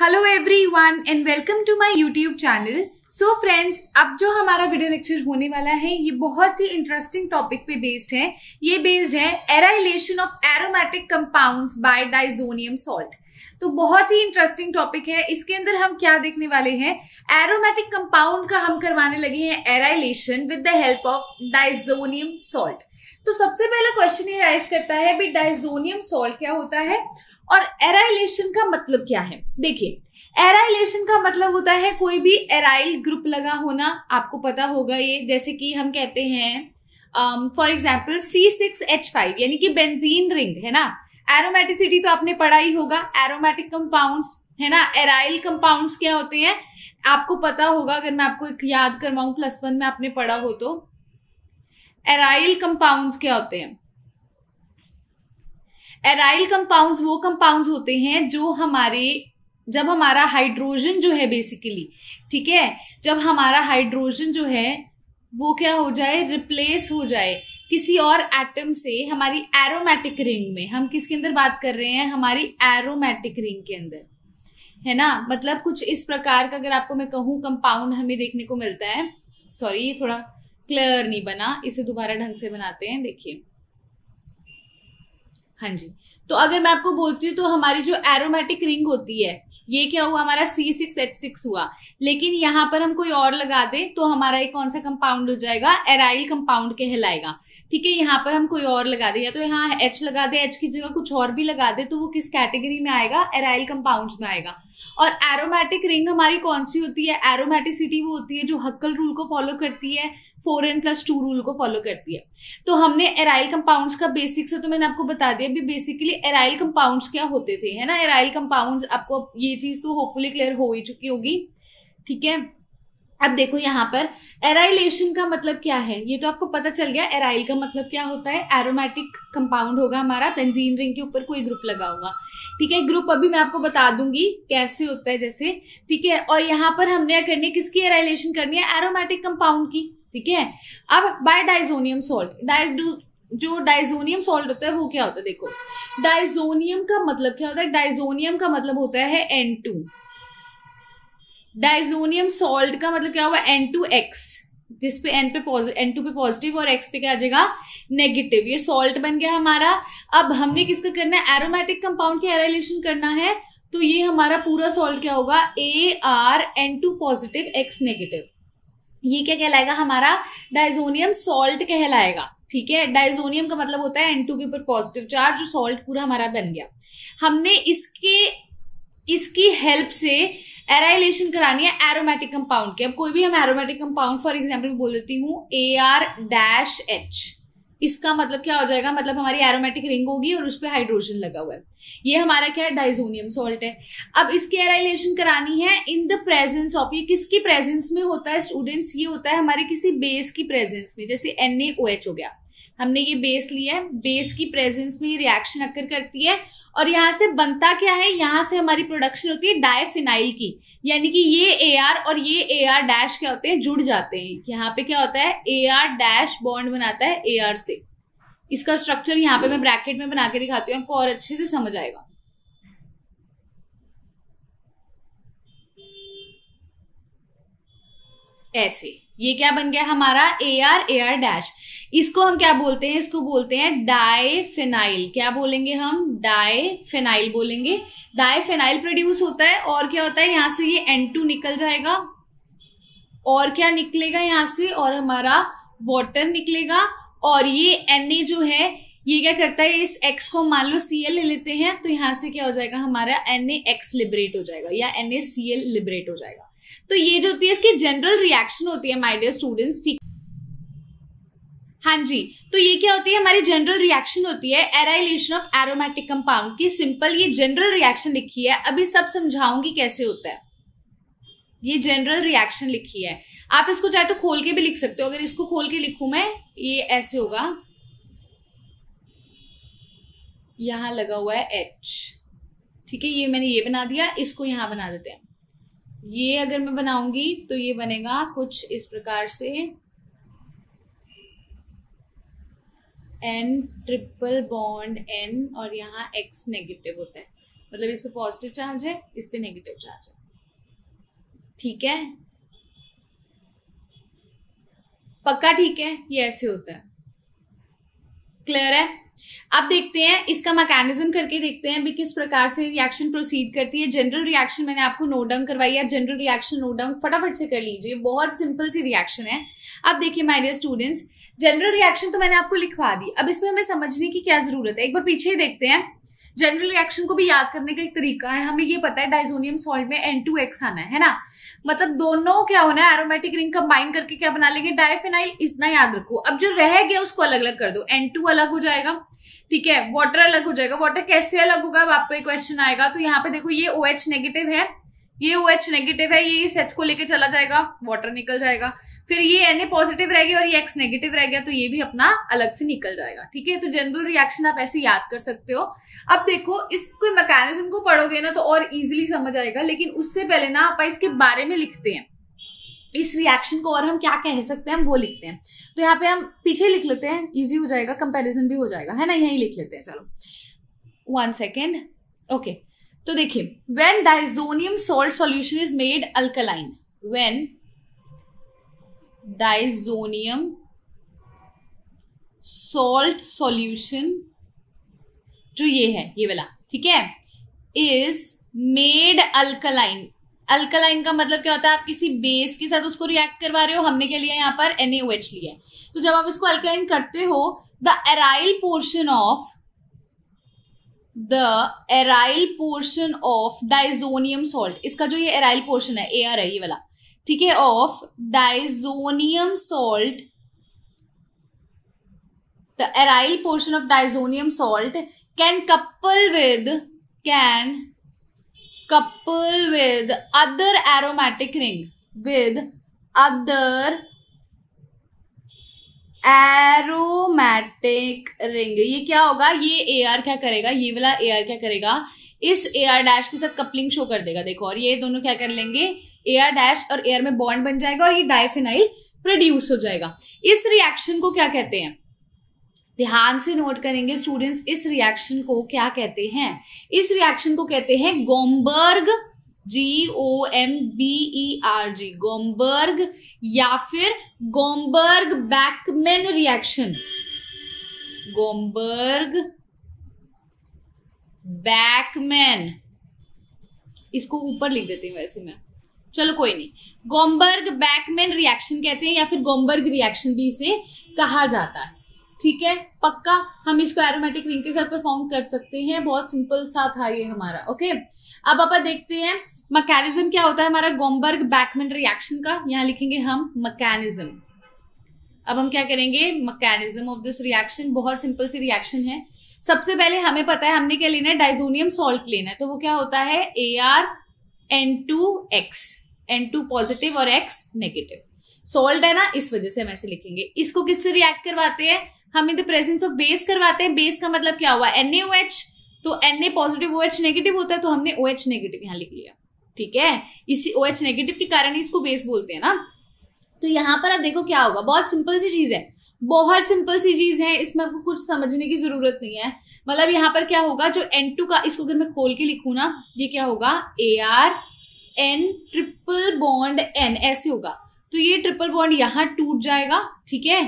hello everyone and welcome to my YouTube channel so friends अब जो हमारा video lecture होने वाला है ये बहुत ही इंटरेस्टिंग टॉपिक पे बेस्ड है ये बेस्ड है arylation of aromatic compounds by diazonium salt तो बहुत ही इंटरेस्टिंग टॉपिक है इसके अंदर हम क्या देखने वाले हैं एरोमेटिक कंपाउंड का हम करवाने लगे हैं arylation with the help of diazonium salt तो सबसे पहला क्वेश्चन ये राइज करता है भी डाइजोनियम सॉल्ट क्या होता है और एराइलेशन का मतलब क्या है देखिए एराइलेशन का मतलब होता है कोई भी एराइल ग्रुप लगा होना आपको पता होगा ये जैसे कि हम कहते हैं for example C six H five यानी कि बेंजीन रिंग है ना एरोमेटिसिटी तो आपने पढ़ा ही होगा एरोमेटिक कंपाउंड्स है ना एराइल कंपाउंड्स क्या होते हैं आपको पता होगा अगर मैं आपको एक याद करवाऊं प्लस वन में आपने पढ़ा हो तो एराइल कंपाउंड्स क्या होते हैं एराइल कंपाउंड्स वो कंपाउंड्स होते हैं जो हमारे जब हमारा हाइड्रोजन जो है बेसिकली ठीक है जब हमारा हाइड्रोजन जो है वो क्या हो जाए रिप्लेस हो जाए किसी और एटम से हमारी एरोमेटिक रिंग में हम किसके अंदर बात कर रहे हैं हमारी एरोमेटिक रिंग के अंदर है ना मतलब कुछ इस प्रकार का अगर आपको मैं कहूँ कंपाउंड हमें देखने को मिलता है सॉरी ये थोड़ा क्लियर नहीं बना इसे दोबारा ढंग से बनाते हैं देखिए हाँ जी तो अगर मैं आपको बोलती हूँ तो हमारी जो एरोमेटिक रिंग होती है ये क्या हुआ हमारा सी सिक्स एच सिक्स हुआ लेकिन यहाँ पर हम कोई और लगा दें तो हमारा ये कौन सा कंपाउंड हो जाएगा एराइल कंपाउंड कहलाएगा ठीक है यहाँ पर हम कोई और लगा दें या तो यहाँ एच लगा दें एच की जगह कुछ और भी लगा दें तो वो किस कैटेगरी में आएगा एराइल कंपाउंड में आएगा और एरोमेटिक रिंग हमारी कौन सी होती है एरोमेटिसिटी वो होती है जो हक्कल रूल को फॉलो करती है four N plus two rule को फॉलो करती है तो हमने एराइल कंपाउंड्स का बेसिक से तो मैंने आपको बता दिया अभी बेसिकली एराइल कंपाउंड्स क्या होते थे है ना एराइल कंपाउंड्स आपको ये चीज़ तो होपफुली क्लियर हो ही चुकी होगी ठीक है अब देखो यहाँ पर एराइलेशन का मतलब क्या है ये तो आपको पता चल गया एराइल का मतलब क्या होता है एरोमेटिक कंपाउंड होगा हमारा बेंजीन रिंग के ऊपर कोई ग्रुप लगा होगा ठीक है ग्रुप अभी मैं आपको बता दूंगी कैसे होता है जैसे ठीक है और यहाँ पर हमने करनी है किसकी एराइलेशन करनी है एरोमेटिक कंपाउंड की ठीक है अब बाय डाइजोनियम सॉल्ट डाइज जो डाइजोनियम सॉल्ट होता है वो क्या होता है देखो डाइजोनियम का मतलब क्या होता है डाइजोनियम का मतलब होता है एन टू डाइजोनियम सॉल्ट का मतलब क्या हुआ एन टू एक्स जिस पे एन पे एन टू पे पॉजिटिव और एक्स पे क्या आ जाएगा नेगेटिव ये सॉल्ट बन गया हमारा अब हमने किसका करना है एरोमेटिक कंपाउंड की एरेलेशन करना है तो ये हमारा पूरा सॉल्ट क्या होगा A R N two positive X negative ये क्या कहलाएगा हमारा डाइजोनियम सॉल्ट कहलाएगा ठीक है डाइजोनियम का मतलब होता है एन टू के ऊपर पॉजिटिव चार्ज सॉल्ट पूरा हमारा बन गया हमने इसके इसकी हेल्प से एराइलेशन करानी है एरोमेटिक कंपाउंड की अब कोई भी हम एरोमेटिक कंपाउंड फॉर एग्जाम्पल बोल देती हूँ ए आर डैश एच इसका मतलब क्या हो जाएगा मतलब हमारी एरोमेटिक रिंग होगी और उस पर हाइड्रोजन लगा हुआ है ये हमारा क्या है डाइजोनियम सॉल्ट है अब इसकी एराइलेशन करानी है इन द प्रेजेंस ऑफ ये किसकी प्रेजेंस में होता है स्टूडेंट्स ये होता है हमारे किसी बेस की प्रेजेंस में जैसे एन हो गया हमने ये बेस लिया है बेस की प्रेजेंस में ये रिएक्शन अक्कर करती है और यहाँ से बनता क्या है यहाँ से हमारी प्रोडक्शन होती है डायफिनाइल की यानी कि ये ए आर और ये ए आर डैश क्या होते हैं जुड़ जाते हैं यहाँ पे क्या होता है ए आर डैश बॉन्ड बनाता है ए आर से इसका स्ट्रक्चर यहाँ पे मैं ब्रैकेट में बना के दिखाती हूँ आपको और अच्छे से समझ आएगा ऐसे ये क्या बन गया हमारा A R A R dash इसको हम क्या बोलते हैं इसको बोलते हैं डाइफेनाइल क्या बोलेंगे हम डाइफेनाइल बोलेंगे डाइफेनाइल प्रोड्यूस होता है और क्या होता है यहां से ये एन टू निकल जाएगा और क्या निकलेगा यहां से और हमारा वाटर निकलेगा और ये एन जो है ये क्या करता है इस एक्स को मान लो सी ले लेते हैं तो यहां से क्या हो जाएगा हमारा एन ए एक्स लिबरेट हो जाएगा या N A C L liberate हो जाएगा तो ये जो होती है इसकी जनरल रिएक्शन होती है माय डियर स्टूडेंट्स ठीक हाँ जी तो ये क्या होती है हमारी जनरल रिएक्शन होती है एराइलेशन ऑफ एरोमेटिक कंपाउंड की सिंपल ये जनरल रिएक्शन लिखी है अभी सब समझाऊंगी कैसे होता है ये जनरल रिएक्शन लिखी है आप इसको चाहे तो खोल के भी लिख सकते हो अगर इसको खोल के लिखू मैं ये ऐसे होगा यहां लगा हुआ है एच ठीक है ये मैंने ये बना दिया इसको यहां बना देते हैं ये अगर मैं बनाऊंगी तो ये बनेगा कुछ इस प्रकार से एन ट्रिपल बॉन्ड एन और यहाँ एक्स नेगेटिव होता है मतलब इस पे पॉजिटिव चार्ज है इस पे नेगेटिव चार्ज है ठीक है पक्का ठीक है ये ऐसे होता है क्लियर है अब देखते हैं इसका मैकेनिज्म करके देखते हैं भी किस प्रकार से रिएक्शन प्रोसीड करती है जनरल रिएक्शन मैंने आपको नोट डाउन करवाई है जनरल रिएक्शन नोट डाउन फटाफट से कर लीजिए बहुत सिंपल सी रिएक्शन है अब देखिए my dear students general reaction तो मैंने आपको लिखवा दी अब इसमें हमें समझने की क्या जरूरत है एक बार पीछे देखते हैं जनरल रिएक्शन को भी याद करने का एक तरीका है हमें ये पता है डाइजोनियम सॉल्ट में एन टू एक्स आना है ना मतलब दोनों क्या होना है एरोमेटिक रिंग कंबाइन करके क्या बना लेंगे डायफिनाइल इतना याद रखो अब जो रह गया उसको अलग अलग कर दो एन टू अलग हो जाएगा ठीक है वाटर अलग हो जाएगा वाटर कैसे अलग होगा अब आपको एक क्वेश्चन आएगा तो यहाँ पे देखो ये ओ OH एच नेगेटिव है ये ओ OH एच नेगेटिव है ये इस एच को लेके चला जाएगा वॉटर निकल जाएगा फिर ये एन ए पॉजिटिव रह गया और ये एक्स नेगेटिव रह गया तो ये भी अपना अलग से निकल जाएगा ठीक है तो जनरल रिएक्शन आप ऐसे याद कर सकते हो अब देखो इस कोई मैकेनिज्म को पढ़ोगे ना तो और इजिली समझ आएगा लेकिन उससे पहले ना आप इसके बारे में लिखते हैं इस रिएक्शन को और हम क्या कह सकते हैं हम वो लिखते हैं तो यहाँ पे हम पीछे लिख लेते हैं इजी हो जाएगा कंपैरिजन भी हो जाएगा है ना यही लिख लेते हैं चलो वन सेकेंड ओके तो देखिए when diazonium salt solution is made alkaline when diazonium salt solution जो ये है ये वाला ठीक है इज मेड अल्कलाइन अल्कलाइन का मतलब क्या होता है आप किसी बेस के साथ उसको रिएक्ट करवा रहे हो हमने क्या लिया यहां पर NaOH लिया है तो जब आप इसको अल्कलाइन करते हो the aryl portion of the aryl portion of diazonium salt इसका जो ये एराइल पोर्शन है ए आर है ये वाला ठीक है of diazonium salt the aryl portion of diazonium salt can couple with can couple with other aromatic ring with other aromatic ring ये क्या होगा ये ए आर क्या करेगा ये वाला ए आर क्या करेगा इस ए आर डैश के साथ कपलिंग शो कर देगा देखो और ये दोनों क्या कर लेंगे एयर डैश और एयर में बॉन्ड बन जाएगा और ये डायफिनाइल प्रोड्यूस हो जाएगा इस रिएक्शन को क्या कहते हैं ध्यान से नोट करेंगे स्टूडेंट्स इस रिएक्शन को क्या कहते हैं इस रिएक्शन को कहते हैं Gomberg G O M B E R G Gomberg या फिर Gomberg Bachmann reaction Gomberg Bachmann इसको ऊपर लिख देती हूँ वैसे मैं चलो कोई नहीं गोमबर्ग बैकमैन रिएक्शन कहते हैं या फिर गोमबर्ग रिएक्शन भी इसे कहा जाता है ठीक है पक्का हम इसको एरोमेटिक रिंग के साथ परफॉर्म कर सकते हैं बहुत सिंपल सा था ये हमारा ओके अब आप देखते हैं मकैनिज्म क्या होता है हमारा गोमबर्ग बैकमैन रिएक्शन का यहाँ लिखेंगे हम मकैनिज्म अब हम क्या करेंगे मकैनिज्म ऑफ दिस रिएक्शन बहुत सिंपल सी रिएक्शन है सबसे पहले हमें पता है हमने क्या लेना है डाइजोनियम सॉल्ट लेना है तो वो क्या होता है A R N two X N two positive और एक्स नेगेटिव सोल्ट है ना इस वजह से हम ऐसे लिखेंगे इसको किससे रिएक्ट करवाते हैं हम in the presence of base करवाते हैं बेस का मतलब क्या हुआ एन एच तो N A positive O H negative होता है तो हमने ओ एच नेगेटिव यहाँ लिख लिया ठीक है इसी ओ एच नेगेटिव के कारण इसको बेस बोलते हैं ना तो यहाँ पर आप देखो क्या होगा बहुत सिंपल सी चीज है बहुत सिंपल सी चीज है इसमें आपको कुछ समझने की जरूरत नहीं है मतलब यहाँ पर क्या होगा जो एन टू का इसको अगर मैं खोल के लिखू ना ये क्या होगा A R N triple bond N ऐसे होगा तो ये ट्रिपल बॉन्ड यहां टूट जाएगा ठीक है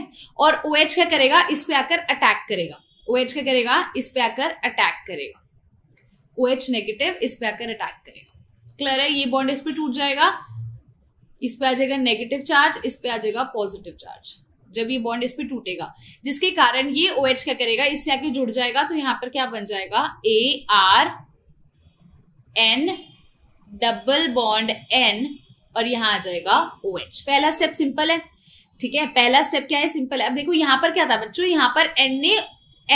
और ओ OH क्या करेगा इस पे आकर अटैक करेगा ओ OH क्या करेगा इस पे आकर अटैक करेगा ओ OH नेगेटिव इस पे आकर अटैक करेगा क्लियर है ये बॉन्ड इस पे टूट जाएगा इस पे आ जाएगा नेगेटिव चार्ज इस पे आ जाएगा पॉजिटिव चार्ज जब ये बॉन्ड इस पे टूटेगा जिसके कारण ये ओ OH क्या करेगा इससे आके जुड़ जाएगा तो यहां पर क्या बन जाएगा A R N double bond N और यहां आ जाएगा ओ एच पहला स्टेप सिंपल है ठीक है पहला स्टेप क्या है सिंपल है अब देखो यहां पर क्या था बच्चों यहाँ पर एन ए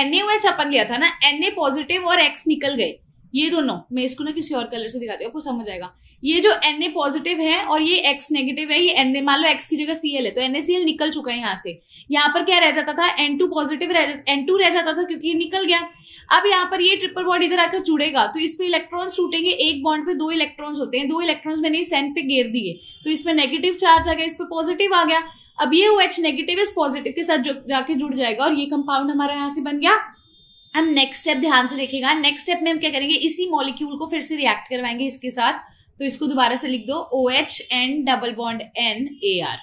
एन एच अपन लिया था ना एन ए पॉजिटिव और एक्स निकल गए ये दोनों तो मैं इसको ना किसी और कलर से दिखाती हूँ आपको समझ आएगा ये जो एन ए पॉजिटिव है और ये एक्स नेगेटिव है ये एन ए मान लो एक्स की जगह सी एल है तो एन ए सी एल निकल चुका है यहाँ से यहाँ पर क्या रह जाता था N two positive N two रह जाता था क्योंकि ये निकल गया अब यहाँ पर ये ट्रिपल बॉन्ड इधर आकर जुड़ेगा तो इस पर इलेक्ट्रॉन्स टूटेंगे एक बॉन्ड पे दो इलेक्ट्रॉन्स होते हैं दो इलेक्ट्रॉन्स मैंने इस पे घेर दिए तो इसमें नेगेटिव चार्ज आ गया इस पर पॉजिटिव आ गया अब ये ओ एच नेगेटिव इस पॉजिटिव के साथ जाके जुड़ जाएगा और ये कंपाउंड हमारा यहाँ से बन गया हम नेक्स्ट स्टेप ध्यान से देखेगा नेक्स्ट स्टेप में हम क्या करेंगे इसी मॉलिक्यूल को फिर से रिएक्ट करवाएंगे इसके साथ तो इसको दोबारा से लिख दो O H N double bond N A R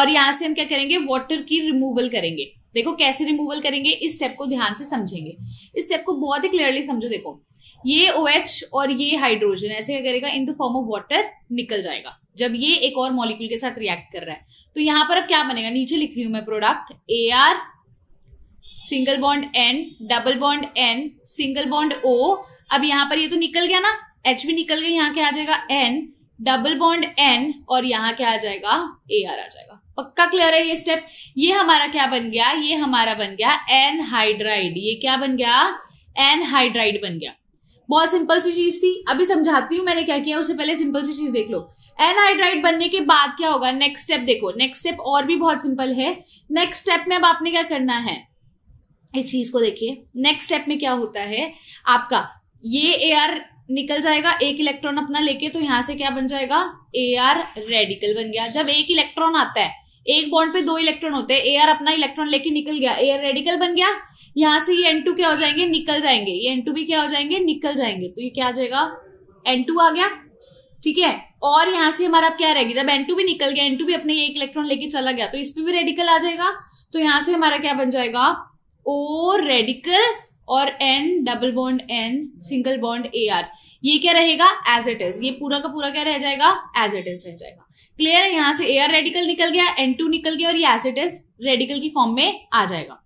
और यहां से हम क्या करेंगे वॉटर की रिमूवल करेंगे देखो कैसे रिमूवल करेंगे इस स्टेप को ध्यान से समझेंगे इस स्टेप को बहुत ही क्लियरली समझो देखो ये ओ OH और ये हाइड्रोजन ऐसे क्या करेगा in the form of water निकल जाएगा जब ये एक और मॉलिक्यूल के साथ रिएक्ट कर रहा है तो यहां पर अब क्या बनेगा नीचे लिख रही हूं मैं product A R single bond N double bond N single bond O अब यहाँ पर ये तो निकल गया ना एच भी निकल गया यहाँ क्या आ जाएगा एन डबल बॉन्ड एन और यहाँ क्या आ जाएगा ए आर आ जाएगा पक्का क्लियर है ये स्टेप ये हमारा क्या बन गया ये हमारा बन गया एन हाइड्राइड ये क्या बन गया एन हाइड्राइड बन गया बहुत सिंपल सी चीज थी अभी समझाती हूँ मैंने क्या किया उससे पहले सिंपल सी चीज देख लो एन हाइड्राइड बनने के बाद क्या होगा नेक्स्ट स्टेप देखो नेक्स्ट स्टेप और भी बहुत सिंपल है नेक्स्ट स्टेप में अब आपने क्या करना है इस चीज को देखिए नेक्स्ट स्टेप में क्या होता है आपका ये ए आर निकल जाएगा एक इलेक्ट्रॉन अपना लेके तो यहां से क्या बन जाएगा ए आर रेडिकल बन गया जब एक इलेक्ट्रॉन आता है एक बॉन्ड पे दो इलेक्ट्रॉन होते हैं ए आर अपना इलेक्ट्रॉन लेके निकल गया ए आर रेडिकल बन गया यहां से ये एन टू क्या हो जाएंगे निकल जाएंगे ये एन टू भी क्या हो जाएंगे निकल जाएंगे तो ये क्या आ जाएगा एन टू आ गया ठीक है और यहां से हमारा क्या रहेगा जब एन टू भी निकल गया एन टू भी अपने एक इलेक्ट्रॉन लेके चला गया तो इस पर भी रेडिकल आ जाएगा तो यहां से हमारा क्या बन जाएगा ओ रेडिकल और N double bond N single bond A R ये क्या रहेगा एज इट इज ये पूरा का पूरा क्या रह जाएगा एज इट इज रह जाएगा क्लियर है यहां से ए आर रेडिकल निकल गया एन टू निकल गया और ये एज इट इज रेडिकल की फॉर्म में आ जाएगा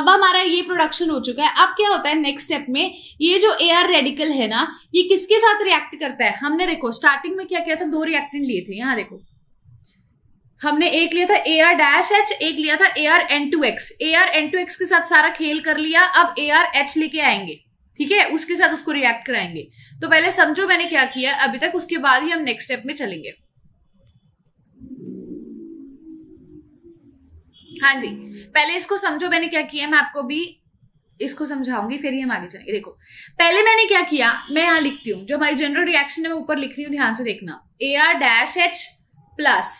अब हमारा ये प्रोडक्शन हो चुका है अब क्या होता है नेक्स्ट स्टेप में ये जो ए आर रेडिकल है ना ये किसके साथ रिएक्ट करता है हमने देखो स्टार्टिंग में क्या किया था दो रिएक्टेंट लिए थे यहां देखो हमने एक लिया था ए आर डैश एच एक लिया था A R N two X A R N two X के साथ सारा खेल कर लिया अब ए आर एच लेके आएंगे ठीक है उसके साथ उसको रिएक्ट कराएंगे तो पहले समझो मैंने क्या किया अभी तक उसके बाद ही हम नेक्स्ट स्टेप में चलेंगे हाँ जी पहले इसको समझो मैंने क्या किया मैं आपको भी इसको समझाऊंगी फिर ही हम आगे जाएंगे देखो पहले मैंने क्या किया मैं यहाँ लिखती हूँ जो हमारी जनरल रिएक्शन है मैं ऊपर लिख रही हूं ध्यान से देखना A R dash H plus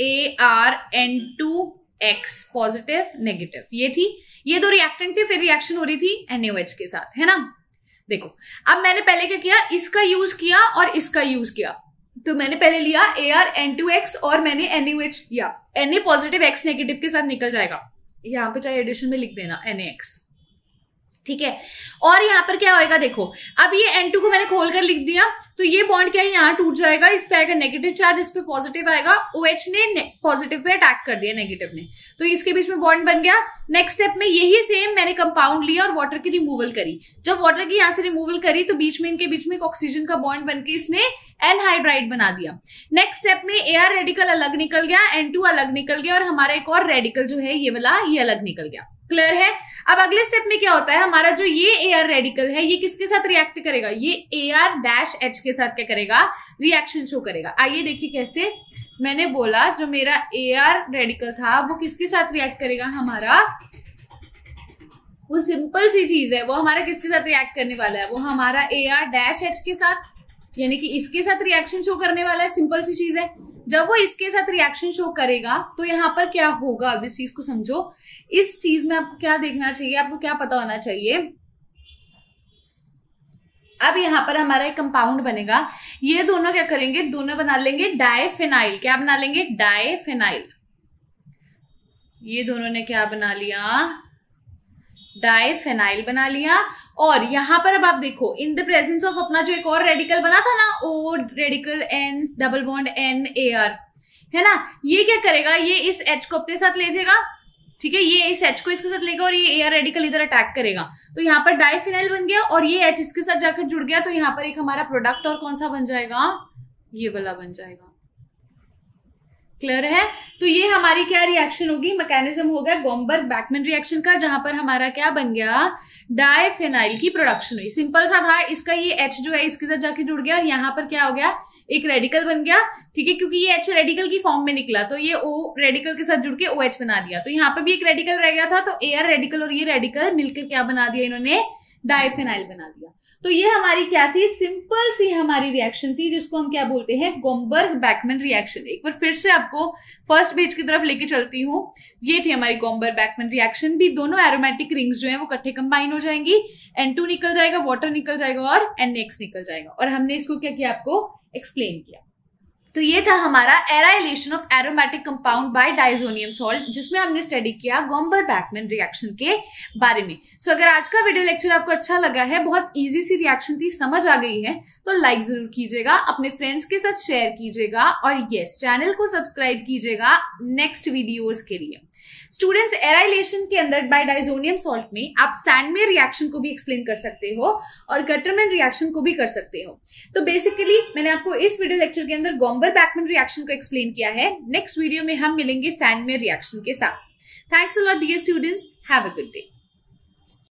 A R N two X positive negative ये थी ये दो रिएक्टेंट थे फिर रिएक्शन हो रही थी एनएच के साथ है ना देखो अब मैंने पहले क्या किया इसका यूज किया और इसका यूज किया तो मैंने पहले लिया A R N two X और मैंने एन यू एच लिया N A positive X negative के साथ निकल जाएगा यहाँ पे चाहे एडिशन में लिख देना एन एक्स ठीक है और यहाँ पर क्या होएगा देखो अब ये एन टू को मैंने खोल कर लिख दिया तो ये बॉन्ड क्या है यहाँ टूट जाएगा इस पर आएगा नेगेटिव चार्ज इस पर पॉजिटिव आएगा ओ OH ने पॉजिटिव पे अटैक कर दिया नेगेटिव ने तो इसके बीच में बॉन्ड बन गया नेक्स्ट स्टेप में यही सेम मैंने कंपाउंड लिया और वाटर की रिमूवल करी जब वाटर की यहाँ से रिमूवल करी तो बीच में इनके बीच में एक ऑक्सीजन का बॉन्ड के इसने एनहाइड्राइड बना दिया नेक्स्ट स्टेप में ए रेडिकल अलग निकल गया एन अलग निकल गया और हमारा एक और रेडिकल जो है ये वाला ये अलग निकल गया क्लियर है अब अगले स्टेप में क्या होता है हमारा जो ये ए आर रेडिकल है ये किसके साथ रिएक्ट करेगा ये ए आर डैश एच के साथ क्या करेगा रिएक्शन शो करेगा आइए देखिए कैसे मैंने बोला जो मेरा ए आर रेडिकल था वो किसके साथ रिएक्ट करेगा हमारा वो सिंपल सी चीज है वो हमारा किसके साथ रिएक्ट करने वाला है वो हमारा ए आर डैश एच के साथ यानी कि इसके साथ रिएक्शन शो करने वाला है सिंपल सी चीज है जब वो इसके साथ रिएक्शन शो करेगा तो यहाँ पर क्या होगा अब इस चीज को समझो इस चीज में आपको क्या देखना चाहिए आपको क्या पता होना चाहिए अब यहाँ पर हमारा एक कंपाउंड बनेगा ये दोनों क्या करेंगे दोनों बना लेंगे डायफेनाइल क्या बना लेंगे डायफेनाइल ये दोनों ने क्या बना लिया डाइफेनाइल बना लिया और यहां पर अब आप देखो इन द प्रेजेंस ऑफ अपना जो एक और रेडिकल बना था ना O radical N double bond N A R है ना ये क्या करेगा ये इस एच को अपने साथ ले जाएगा ठीक है ये इस एच को इसके साथ लेगा और ये एयर रेडिकल इधर अटैक करेगा तो यहाँ पर डाइफिनाइल बन गया और ये एच इसके साथ जाकर जुड़ गया तो यहाँ पर एक हमारा प्रोडक्ट और कौन सा बन जाएगा ये वाला बन जाएगा क्लियर है तो ये हमारी क्या रिएक्शन होगी मैकेनिज्म हो गया गोम्बर्ग बैकमैन रिएक्शन का जहां पर हमारा क्या बन गया डायफेनाइल की प्रोडक्शन हुई सिंपल सा था इसका ये एच जो है इसके साथ जाके जुड़ गया और यहां पर क्या हो गया एक रेडिकल बन गया ठीक है क्योंकि ये एच रेडिकल की फॉर्म में निकला तो ये ओ रेडिकल के साथ जुड़ के ओ एच बना दिया तो यहाँ पर भी एक रेडिकल रह गया था तो ए रेडिकल और ये रेडिकल मिलकर क्या बना दिया इन्होंने डाइफेनाइल बना दिया तो ये हमारी क्या थी सिंपल सी हमारी रिएक्शन थी जिसको हम क्या बोलते हैं गोम्बर्ग बैकमेन रिएक्शन एक बार फिर से आपको फर्स्ट पेज की तरफ लेके चलती हूँ ये थी हमारी गोम्बर्ग बैकमेन रिएक्शन भी दोनों एरोमेटिक रिंग्स जो है वो कट्ठे कंबाइन हो जाएंगी एन निकल जाएगा वाटर निकल जाएगा और एन निकल जाएगा और हमने इसको क्या किया आपको एक्सप्लेन किया तो ये था हमारा arylation of aromatic compound by diazonium salt जिसमें हमने स्टडी किया गोम्बर बैकमैन रिएक्शन के बारे में सो so, अगर आज का वीडियो लेक्चर आपको अच्छा लगा है बहुत ईजी सी रिएक्शन थी समझ आ गई है तो लाइक जरूर कीजिएगा अपने फ्रेंड्स के साथ शेयर कीजिएगा और येस चैनल को सब्सक्राइब कीजिएगा नेक्स्ट वीडियोज के लिए स्टूडेंट्स एराइलेशन के अंदर डाइजोनियम सॉल्ट में आप सैंडमे रिएक्शन को भी एक्सप्लेन कर सकते हो और गटरमैन रिएक्शन को भी कर सकते हो तो बेसिकली मैंने आपको इस वीडियो लेक्चर के अंदर गॉम्बर बैकमैन रिएक्शन को एक्सप्लेन किया है नेक्स्ट वीडियो में हम मिलेंगे सैंडमे रिएक्शन के साथ thanks a lot dear students have a good day